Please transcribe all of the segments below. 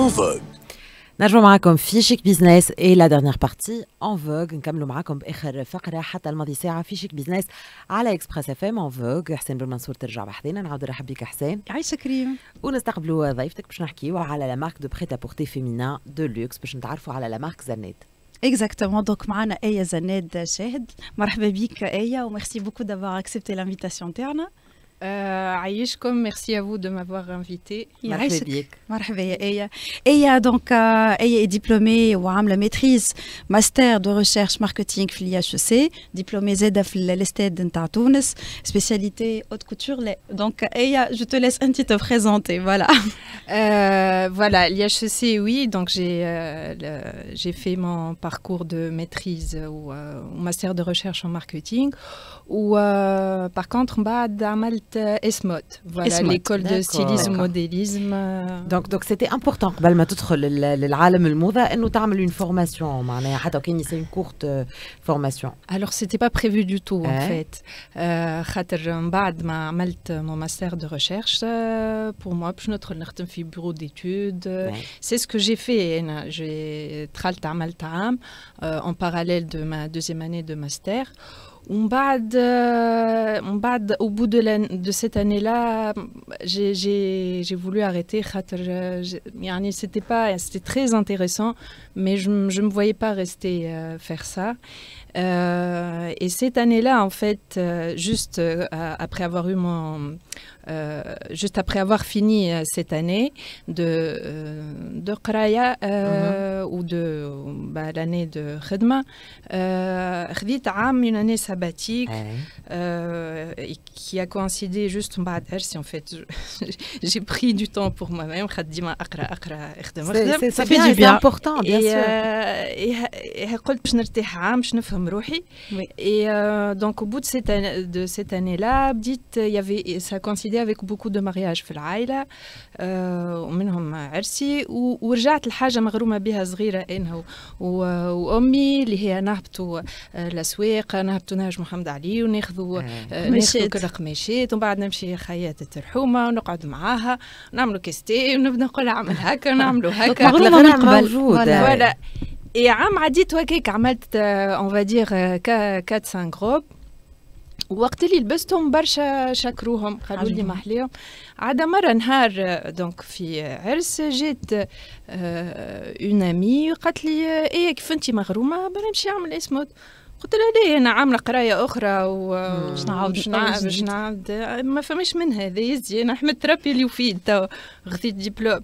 En Vogue. نرجع معكم في شيك بيزنس اي لا ديرنيير بارتي ان فوغ نكملوا معكم باخر فقره حتى الماضي ساعه في شيك بيزنس على اكسبريس اف ام ان فوغ حسين بن منصور ترجع بحذينا نعاود نرحب بك حسين عايشه كريم ونستقبلوا ضيفتك باش نحكيوا على لا مارك دو بريت ابورتي فيمينا دو لوكس باش نتعرفوا على لا مارك زناد Exactement, donc معنا آية زناد شاهد مرحبا بك آية وميرسي بوكو دافوار اكسبتي لانفيتاسيون تاعنا Euh, comme merci à vous de m'avoir invité. Et il donc euh, est diplômé ou am la maîtrise master de recherche marketing l'IHEC, diplômé ZDF l'Estade de Tunis, spécialité haute couture. Donc, Eya, je te laisse un petit te présenter. Voilà. Euh, voilà, l'IHEC, oui. Donc, j'ai euh, j'ai fait mon parcours de maîtrise ou euh, master de recherche en marketing. Ou euh, par contre, bah, Damal. Euh, ESMOD, voilà l'école de stylisme modélisme. Euh. Donc donc c'était important قبل ما تدخل de une formation معناها حتى كان c'est une courte euh, formation. Alors c'était pas prévu du tout en eh? fait. خاطر بعد ما mon master de recherche pour moi plus notre نخدم bureau d'études. C'est ce que j'ai fait hein, J'ai j'ai عملت Malta en parallèle de ma deuxième année de master. Euh, au bout de, cette année-là, j'ai voulu arrêter. C'était pas, c'était très intéressant, mais je ne me voyais pas rester euh, faire ça. Euh, et cette année-là, en fait, juste après avoir eu mon, juste après avoir fini cette année de de Qraya, mhm. ou de bah, l'année de Khedma, une année sabbatique eh euh, et qui a coïncidé juste si en fait j'ai pris du temps pour moi-même ça fait du bien important bien sûr euh, et et, euh, donc au bout de cette année, de cette année là dites il y avait ça coïncidait avec beaucoup de mariages في العائله ومنهم عرسي ورجعت لحاجه مغرومه بها صغيره انا وامي اللي هي نهبطوا الاسواق نهبطوا برنامج محمد علي وناخذوا آه. كل آه. قماشات ومن بعد نمشي خياطة الترحومه ونقعد معاها نعملوا كيستي ونبدا نقول اعمل هكا نعملوا هكا مغرومة من قبل ولا اي عام عديت وكيك عملت اون فادير 4 5 جروب وقت اللي لبستهم برشا شكروهم قالوا لي محليهم عاد مره نهار دونك آه، في عرس جات اون امي قالت لي آه، ايه كيف انت مغرومه نمشي نعمل اسمه قلت له ليه انا عامله قرايه اخرى ومش نعاود باش نعاود ما فماش منها هذا يزي انا حمدت ربي اللي يفيد تو غثيت ديبلوم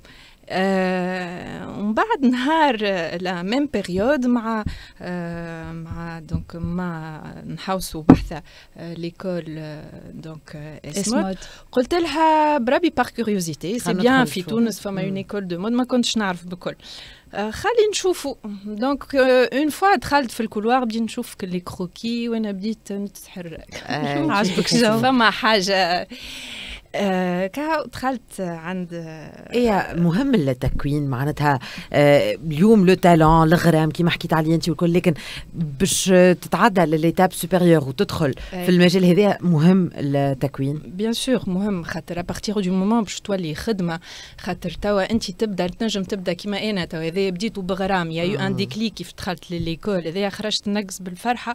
آه، ومن بعد نهار آه، لا ميم بيريود مع آه، مع دونك ما نحاوسوا بحثه ليكول دونك اسمود قلت لها بربي باغ كيوريوزيتي سي بيان في تونس فما اون ايكول دو مود ما كنتش نعرف بكل خلي نشوفو دونك اون فوا دخلت في الكولوار بديت نشوف لي كروكي وانا بديت نتحرك عجبك الجو فما حاجه آه كا دخلت عند ايه مهم التكوين معناتها آه اليوم لو تالون الغرام كيما حكيت عليه انت والكل لكن باش تتعدى لليتاب سوبيريور وتدخل آه، في المجال هذا مهم التكوين بيان سور مهم خاطر ابارتيغ دو مومون باش تولي خدمه خاطر توا انت تبدا تنجم تبدا كيما انا توا هذايا بديت بغرام يا يو ان ديكليك كيف دخلت لليكول هذايا خرجت نقص بالفرحه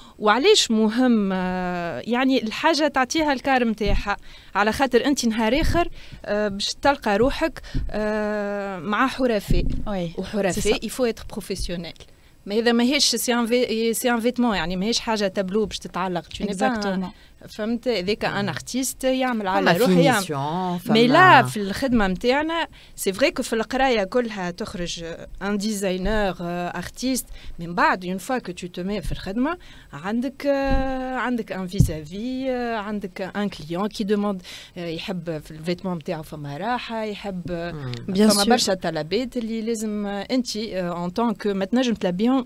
وعلاش مهم آه، يعني الحاجة تعطيها الكار متاعها على خاطر أنت نهار آخر آه، باش تلقى روحك آه، مع حرفاء وحرفاء يفو إتر بروفيسيونيل ما اذا ماهيش سي ان فيتمون يعني ماهيش حاجه تابلو باش تتعلق tu فهمت هذاك ان ارتيست يعمل على روحه يعمل مي لا في الخدمه نتاعنا سي فري كو في القرايه كلها تخرج ان ديزاينر ارتيست من بعد اون فوا كو تو تو مي في الخدمه عندك عندك ان فيزافي عندك ان كليون كي دوموند يحب في الفيتمون نتاعو فما راحه يحب فما برشا طلبات اللي لازم انت اون طون كو ما تنجم تلبيهم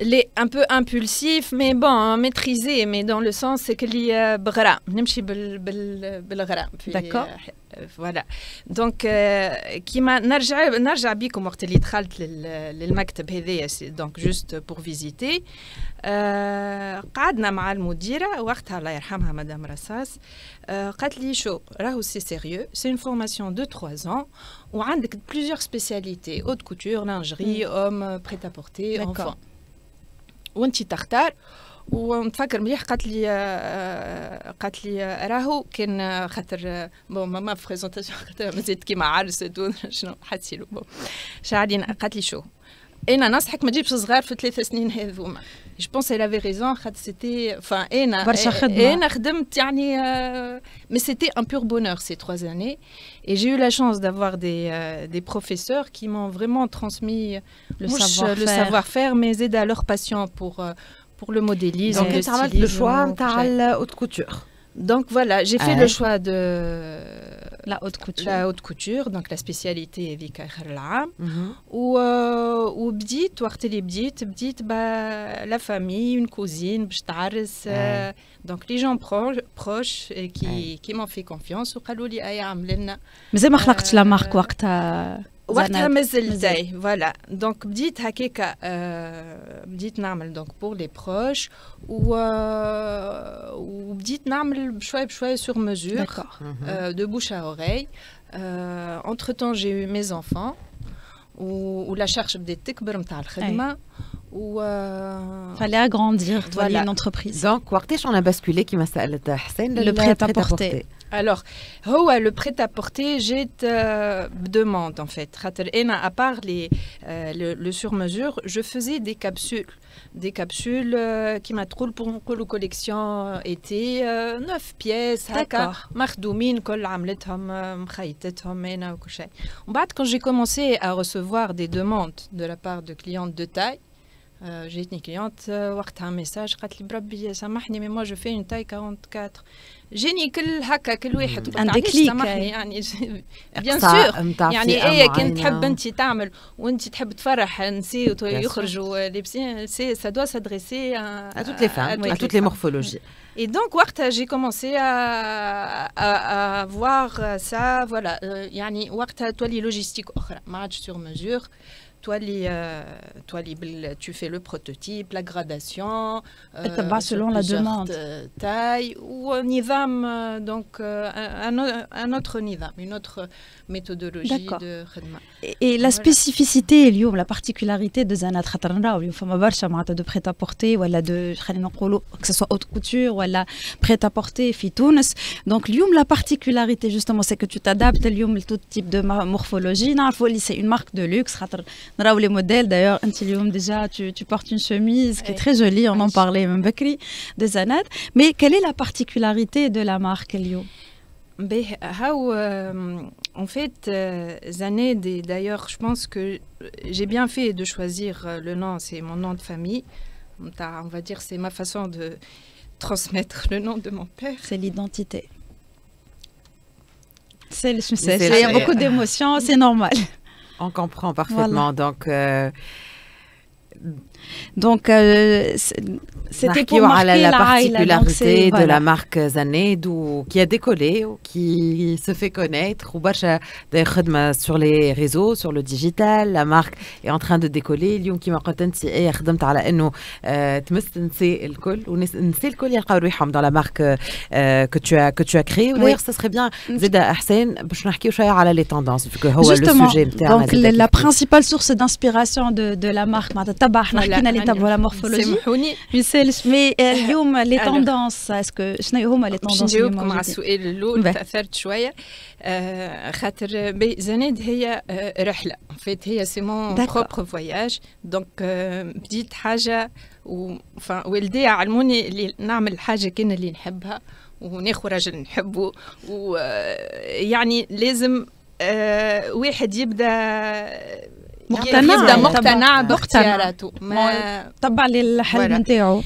les un peu impulsif mais bon hein, maîtrisé mais dans le sens c'est que li bra bel bel bel d'accord euh, euh, voilà donc euh, qui m'a نرجع نرجع بكم وقت اللي دخلت للمكتب هذايا donc juste pour visiter قعدنا مع المديره وقتها الله يرحمها مدام Rassas, قالت لي شو راهو c'est sérieux, c'est une formation de trois ans a plusieurs spécialités haute couture lingerie mm. homme prêt-à-porter enfant وانت تختار ونتفكر مليح قالت لي آه، آه، قالت لي آه، راهو كان خاطر بون ماما في بريزونتاسيون مازالت كيما عرس شنو حسيلو بون شعلين قالت لي شو Je pense qu'elle avait raison. Mais c'était un pur bonheur ces trois années. Et j'ai eu la chance d'avoir des euh، professeurs qui m'ont vraiment transmis le savoir-faire, mais aidé à leurs patients pour euh, le modélisme. Donc, tu as le choix de la euh, haute couture Donc, voilà, j'ai fait ah le choix de la haute couture la haute couture donc la spécialité est mhm. ou euh, ou bdit, ou dit bah, la famille une cousine euh, donc les gens proches qui qui m'ont fait confiance voilà. Donc, dit donc pour les proches, ou dit Namel, choix sur mesure, mhm. de bouche à oreille. Entre-temps, j'ai eu mes enfants, ou la charge des tekbrum ta'al il euh, fallait agrandir voilà. une entreprise donc on a basculé qui le prêt à porter alors oh, le prêt à porter j'ai des euh, demandes en fait à part euh, le, sur mesure je faisais des capsules des capsules qui trouvé pour la collection était 9 pièces d'accord quand j'ai commencé à recevoir des demandes de la part de clientes de taille جاتني euh, كليونت euh, وقتها ميساج قالت لي بربي سامحني مي موا جو في اون تاي 44 جاني كل هكا كل واحد قلت علاش سامحني يعني بيان سور يعني ايه كان تحب انت تعمل وانت تحب تفرح نسي يخرجوا لابسين سي سا دوا سادريسي ا توت لي فام ا توت لي مورفولوجي Et donc, وقتها j'ai commencé à, à, à voir ça, voilà, euh, يعني وقتها تولي لوجيستيك أخرى، ما عادش sur mesure. toi, euh, tu fais le prototype, la gradation, euh, selon la demande, euh, taille ou un euh, donc un, autre niveau, une autre méthodologie de Et, la spécificité, la particularité de Zanat une ou de prêt-à-porter, ou de que ce soit haute couture, ou la prêt-à-porter, fitounes. Donc, la particularité justement, c'est que tu t'adaptes, à tout type de morphologie. C'est une marque de luxe, les modèles d'ailleurs, déjà, tu, portes une chemise qui est très jolie, on en parlait même Bakri de Zanad. Mais quelle est la particularité de la marque Lio ben, euh, en fait, et euh, d'ailleurs, je pense que j'ai bien fait de choisir euh, le nom, c'est mon nom de famille. On va dire, c'est ma façon de transmettre le nom de mon père. C'est l'identité. C'est, il y a beaucoup d'émotions, c'est normal. On comprend parfaitement. Donc, euh, donc, euh, c'était pour marquer la, la particularité voilà. de la marque Zaned qui a décollé, ou qui se fait connaître, ou sur les réseaux, sur le digital, la marque est en train de décoller. اليوم كما قلت انت اي خدمت على انه تمست الكل ونسي الكل يلقاو روحهم dans la marque euh, que tu as que tu as créé d'ailleurs ça serait bien زيد Hassan, باش نحكيو شويه على les tendances vu que هو le sujet donc la principale source d'inspiration de de la marque c'est تبع احنا حكينا لي تابو لا مورفولوجي سامحوني مي اليوم لي توندونس اسكو شنو هما لي توندونس باش نجاوبكم على السؤال الاول تاثرت شويه خاطر زناد هي رحله فيت هي سي مون بروبر فواياج دونك بديت حاجه والدي علموني اللي نعمل حاجه كان اللي نحبها وناخذ راجل نحبه ويعني لازم واحد يبدا مقتنع يبدا مقتنع باختياراته طبع لي الحلم نتاعو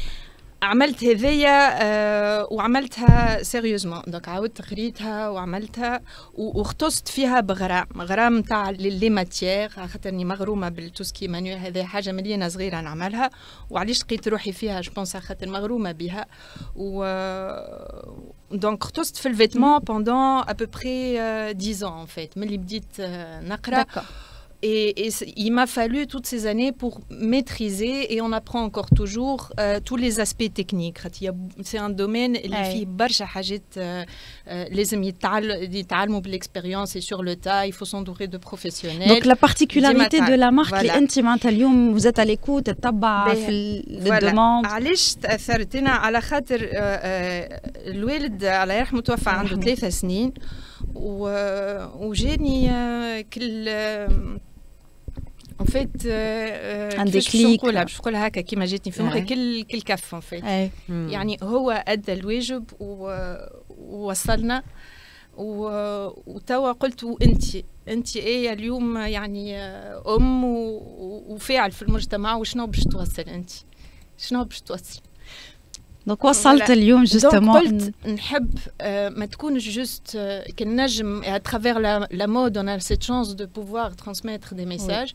عملت هذيا آه، وعملتها سيريوزمون دونك عاودت قريتها وعملتها واختصت فيها بغرام غرام تاع لي ماتيير خاطرني مغرومه بالتوسكي مانيو هذا حاجه مليانه صغيره نعملها وعلاش لقيت روحي فيها جو بونس خاطر مغرومه بها و آه، دونك اختصت في الفيتمون بوندون بري 10 ان فيت ملي بديت آه، نقرا Et, il m'a fallu toutes ces années pour maîtriser et on apprend encore toujours euh, tous les aspects techniques. C'est un domaine qui les beaucoup de euh, euh, l'expérience et sur le tas, il faut s'entourer de professionnels. Donc la particularité de la marque, voilà. Hein, vous êtes à l'écoute, vous في الدوموند علاش تاثرتنا على خاطر الوالد الله يرحمه توفى عنده ثلاثة سنين كل اون فيت ان ديكليك نقولها باش نقولها هكا كيما جاتني في مخي كل كل كف اون فيت يعني هو ادى الواجب ووصلنا وتوا قلت وانت انت ايه اليوم يعني ام وفاعل في المجتمع وشنو باش توصل انت شنو باش توصل دونك وصلت اليوم جوستومون قلت نحب ما تكونش جوست كنجم اترافير لا مود اون سيت شانس دو بوفوار ترانسميتر دي ميساج oui.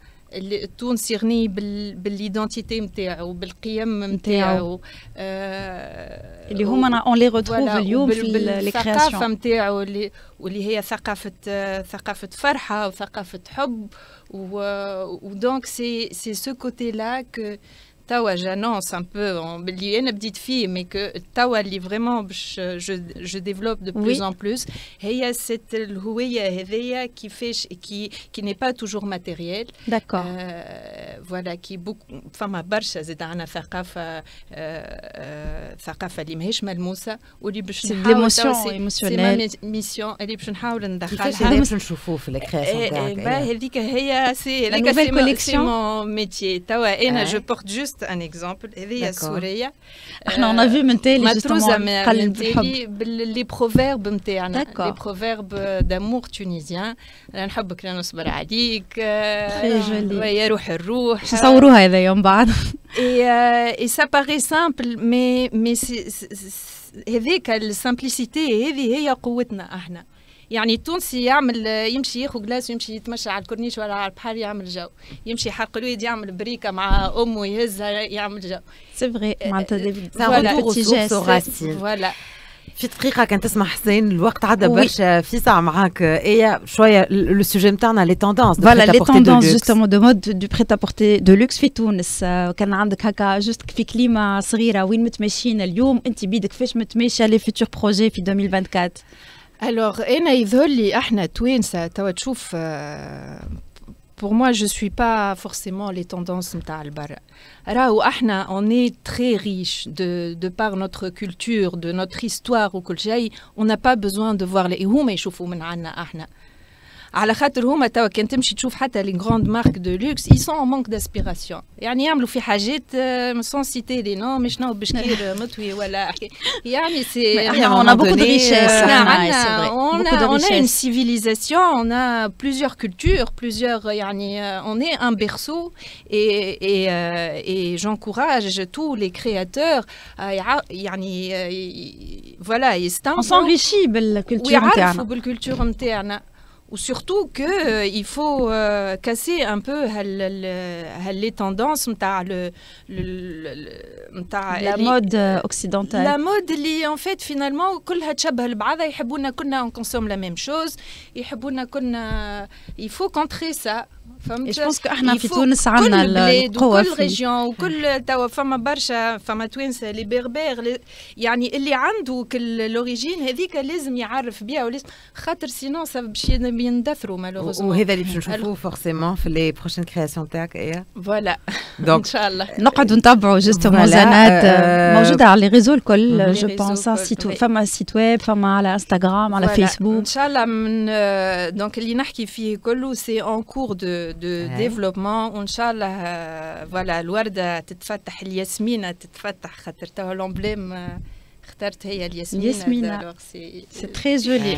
التونسي غني بالايدنتيتي نتاعو بالقيم نتاعو آه اللي هما اون لي روتروف اليوم في الثقافه نتاعو اللي واللي هي ثقافه ثقافه فرحه وثقافه حب ودونك سي سي سو كوتي لا كو Tawa, j'annonce un peu, en y une petite fille, mais que Tawa, vraiment, je, je, développe de plus en plus. Il c'est a cette loueya, qui fait, qui, qui n'est pas toujours matériel. D'accord. Euh, voilà, qui beaucoup. Enfin, ma barche, c'est dans la farkafa, euh, euh, farkafa limhech malmousa, ou libshun. C'est l'émotion, c'est émotionnel. C'est la mission, libshun haoulan d'achat. C'est libshun choufouf, la création. Bah, elle dit que il y a, c'est la collection. C'est mon métier. Tawa, et je porte juste un exemple. On a vu maintenant les proverbes les d'amour tunisien. Et ça paraît simple, mais c'est la simplicité et يعني التونسي يعمل يمشي ياخذ كلاس ويمشي يتمشى على الكورنيش ولا على البحر يعمل جو يمشي يحق الويد يعمل بريكه مع امه يهزها يعمل جو سي فغي آه، معناتها فوالا آه، في دقيقة كان تسمع حسين الوقت عدى برشا آه، في ساعة معاك إيه شوية لو سوجي نتاعنا لي توندونس فوالا لي توندونس جوستومون دو مود دو بريت ابورتي دو لوكس في تونس كان عندك هكا جوست في كليمة صغيرة وين متمشيين اليوم أنت بيدك فاش متمشى لي فيتور بروجي في 2024 Alors, euh, euh, pour moi, je ne suis pas forcément les tendances de Ahna, on est très riche de, par notre culture, de notre histoire au On n'a pas besoin de voir les. À la fois, quand tu as vu les grandes marques de luxe, ils sont en manque d'aspiration. Euh, Il y a des gens qui ont été citées sans citer les noms, mais je ne sais pas si je On a beaucoup de richesses. On est une civilisation, on a plusieurs cultures, euh, euh, on est un berceau. Et j'encourage tous les créateurs Voilà, on s'enrichit avec la culture interne. Ou surtout que euh, il faut euh, casser un peu les tendances le, la mode euh, occidentale. La mode li en fait finalement on consomme la même chose il faut contrer ça فهمت جو بونس احنا في تونس عندنا القوه كل ريجيون وكل توا فما برشا فما توانسه لي بربير يعني اللي عنده كل لوريجين هذيك لازم يعرف بها ولازم خاطر سينون باش يندثروا مالوغوزمون وهذا اللي باش نشوفوه فورسيمون في لي بروشين كرياسيون تاعك ايه فوالا ان شاء الله نقعدوا نتبعوا جست موزانات موجوده على لي ريزو الكل جو بونس فما سيت ويب فما على انستغرام على فيسبوك ان شاء الله من دونك euh, اللي نحكي فيه كله سي اون كور دو دو دو ديفلوبمون وان شاء الله فوالا الورده تتفتح الياسمينه تتفتح خاطر توا لومبليم اخترت هي الياسمين ياسمينة سي تري جولي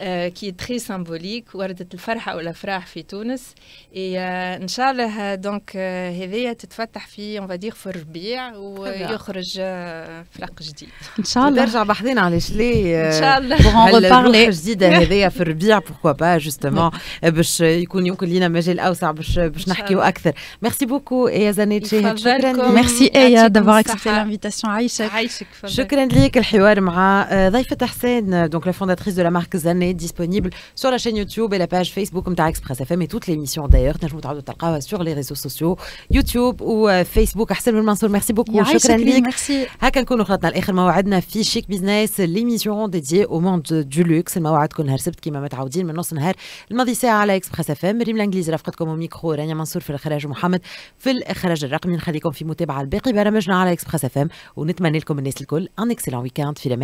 آه، كي تري سامبوليك وردة الفرحة والأفراح في تونس آه، إن شاء الله دونك آه، هذايا تتفتح في اون فادير في الربيع ويخرج فرق جديد إن شاء الله نرجع بحذنا علاش شلي إن شاء الله هل جديدة هذايا في الربيع بوركوا با جوستومون باش يكون يمكن لينا مجال أوسع باش باش نحكيو أكثر ميرسي بوكو يا زانيتشي شكرا ميرسي ايا دافوار اكسبتي لانفيتاسيون عايشك عايشك شكرا لك الحوار مع la fondatrice de la marque Zanet disponible sur la chaîne YouTube et la page Facebook de Express FM et toutes les émissions d'ailleurs sur les réseaux sociaux YouTube ou euh, Facebook منصور excellent week-end,